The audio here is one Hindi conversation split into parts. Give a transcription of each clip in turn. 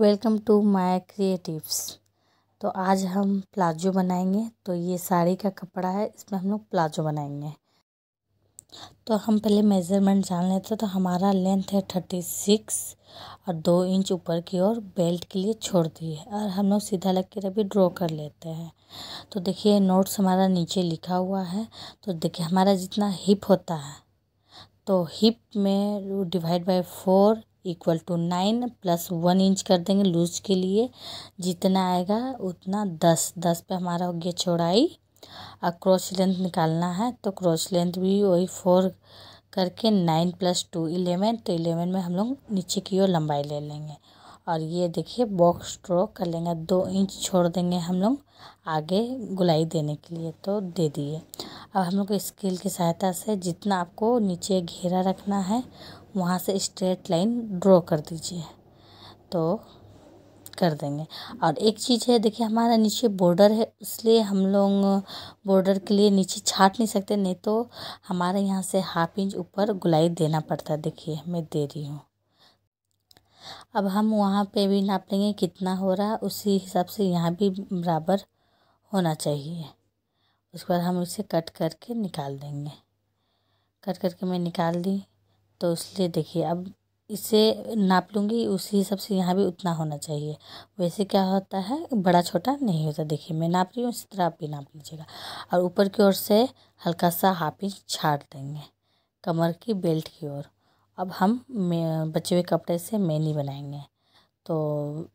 वेलकम टू माय क्रिएटिव्स तो आज हम प्लाजो बनाएंगे तो ये साड़ी का कपड़ा है इसमें हम लोग प्लाजो बनाएंगे तो हम पहले मेज़रमेंट जान लेते हैं तो हमारा लेंथ है थर्टी सिक्स और दो इंच ऊपर की ओर बेल्ट के लिए छोड़ दी है और हम लोग सीधा लग के अभी ड्रॉ कर लेते हैं तो देखिए नोट्स हमारा नीचे लिखा हुआ है तो देखिए हमारा जितना हिप होता है तो हिप में divide by four equal to nine plus one inch कर देंगे लूज के लिए जितना आएगा उतना दस दस पे हमारा हो गया चौड़ाई और क्रॉस लेंथ निकालना है तो क्रॉस लेंथ भी वही फोर करके नाइन प्लस टू इलेवन तो इलेवन में हम लोग नीचे की ओर लंबाई ले लेंगे और ये देखिए बॉक्स स्ट्रोक कर लेंगे दो इंच छोड़ देंगे हम लोग आगे गुलाई देने के लिए तो दे दिए अब हम लोग स्केल की सहायता से जितना आपको नीचे घेरा रखना है वहाँ से स्ट्रेट लाइन ड्रॉ कर दीजिए तो कर देंगे और एक चीज़ है देखिए हमारा नीचे बॉर्डर है इसलिए हम लोग बॉर्डर के लिए नीचे छाट नहीं सकते नहीं तो हमारे यहाँ से हाफ इंच ऊपर गुलाई देना पड़ता है देखिए मैं दे रही हूँ अब हम वहाँ पे भी नाप लेंगे कितना हो रहा है उसी हिसाब से यहाँ भी बराबर होना चाहिए उसके बाद हम इसे कट करके निकाल देंगे कट करके मैं निकाल दी तो इसलिए देखिए अब इसे नाप लूँगी उसी हिसाब से यहाँ भी उतना होना चाहिए वैसे क्या होता है बड़ा छोटा नहीं होता देखिए मैं नाप रही हूँ इसी तरह आप भी नाप लीजिएगा और ऊपर की ओर से हल्का सा हाफ इंच छाड़ देंगे कमर की बेल्ट की ओर अब हम बचे हुए कपड़े से मैनी बनाएंगे तो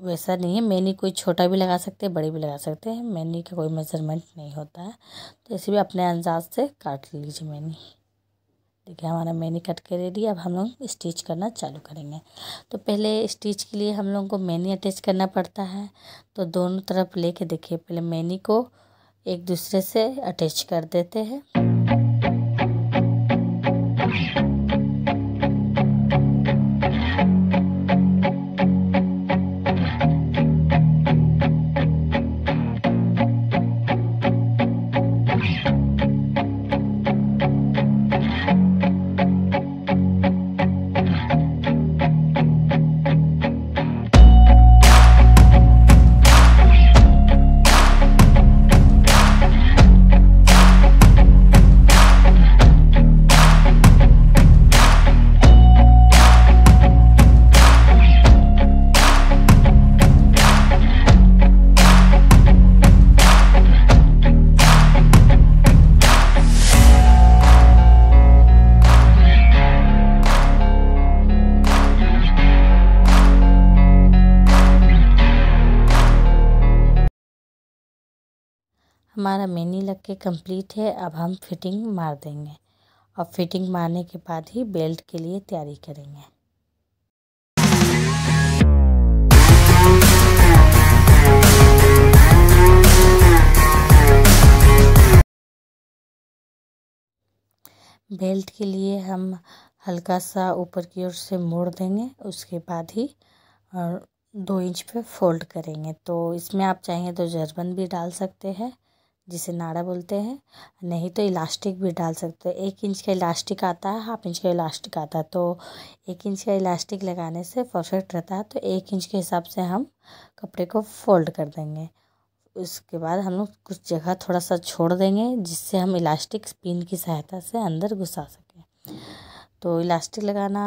वैसा नहीं है मैनी कोई छोटा भी लगा सकते हैं बड़े भी लगा सकते हैं मैनी का कोई मेज़रमेंट नहीं होता है तो इसे भी अपने अंदाज से काट लीजिए मैनी देखिए हमारा मैनी कट के रेडी अब हम लोग स्टिच करना चालू करेंगे तो पहले स्टिच के लिए हम लोगों को मैनी अटैच करना पड़ता है तो दोनों तरफ लेके देखिए पहले मैनी को एक दूसरे से अटैच कर देते हैं हमारा मेनी लग के कम्प्लीट है अब हम फिटिंग मार देंगे और फिटिंग मारने के बाद ही बेल्ट के लिए तैयारी करेंगे बेल्ट के लिए हम हल्का सा ऊपर की ओर से मोड़ देंगे उसके बाद ही और दो इंच पे फोल्ड करेंगे तो इसमें आप चाहें तो जर्बन भी डाल सकते हैं जिसे नाड़ा बोलते हैं नहीं तो इलास्टिक भी डाल सकते हैं एक इंच का इलास्टिक आता है हाफ इंच का इलास्टिक आता है तो एक इंच का इलास्टिक लगाने से परफेक्ट रहता है तो एक इंच के हिसाब से हम कपड़े को फोल्ड कर देंगे उसके बाद हम लोग कुछ जगह थोड़ा सा छोड़ देंगे जिससे हम इलास्टिक स्पिन की सहायता से अंदर घुसा सकें तो इलास्टिक लगाना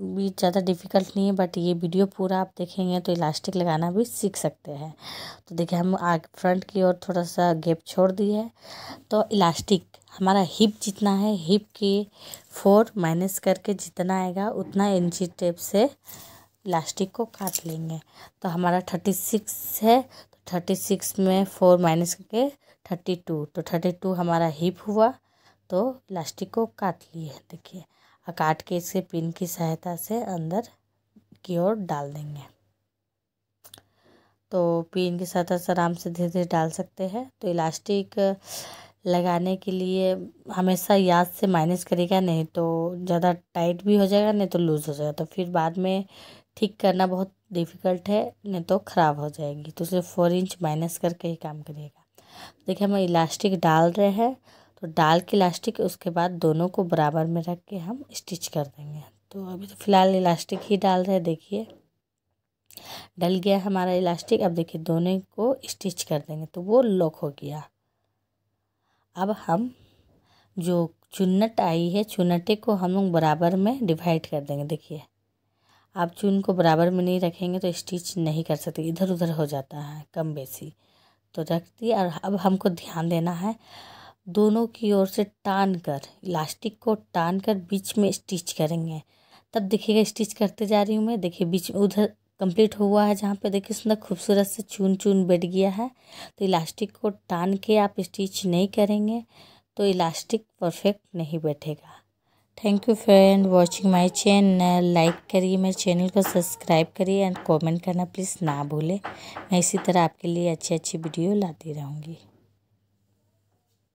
भी ज़्यादा डिफ़िकल्ट नहीं है बट ये वीडियो पूरा आप देखेंगे तो इलास्टिक लगाना भी सीख सकते हैं तो देखिए हम आग फ्रंट की ओर थोड़ा सा गैप छोड़ दिए है तो इलास्टिक हमारा हिप जितना है हिप के फोर माइनस करके जितना आएगा उतना इंची टेप से इलास्टिक को काट लेंगे तो हमारा थर्टी सिक्स है तो थर्टी सिक्स में फोर माइनस करके थर्टी टू तो थर्टी टू हमारा हिप हुआ तो इलास्टिक को काट लिए देखिए और काट के इसे पिन की सहायता से अंदर की ओर डाल देंगे तो पिन की सहायता से आराम से धीरे धीरे डाल सकते हैं तो इलास्टिक लगाने के लिए हमेशा याद से माइनस करेगा नहीं तो ज़्यादा टाइट भी हो जाएगा नहीं तो लूज़ हो जाएगा तो फिर बाद में ठीक करना बहुत डिफ़िकल्ट है नहीं तो ख़राब हो जाएगी तो सिर्फ फोर इंच माइनस करके ही काम करिएगा देखिए हम इलास्टिक डाल रहे हैं तो डाल के इलास्टिक उसके बाद दोनों को बराबर में रख के हम स्टिच कर देंगे तो अभी तो फ़िलहाल इलास्टिक ही डाल रहे देखिए डल गया हमारा इलास्टिक अब देखिए दोनों को स्टिच कर देंगे तो वो लॉक हो गया अब हम जो चुन्नट आई है चुन्नटे को हम लोग बराबर में डिवाइड कर देंगे देखिए आप चुन को बराबर में नहीं रखेंगे तो स्टिच नहीं कर सकते इधर उधर हो जाता है कम बेसी तो रख दिए और अब हमको ध्यान देना है दोनों की ओर से टान कर इलास्टिक को टान कर बीच में स्टिच करेंगे तब देखिएगा स्टिच करते जा रही हूँ मैं देखिए बीच में उधर कंप्लीट हुआ है जहाँ पे देखिए सुंदर खूबसूरत से चून चून बैठ गया है तो इलास्टिक को टान के आप स्टिच नहीं करेंगे तो इलास्टिक परफेक्ट नहीं बैठेगा thank you friend watching my channel like करिए मेरे चैनल को सब्सक्राइब करिए एंड कॉमेंट करना प्लीज़ ना भूलें मैं इसी तरह आपके लिए अच्छी अच्छी वीडियो लाती रहूँगी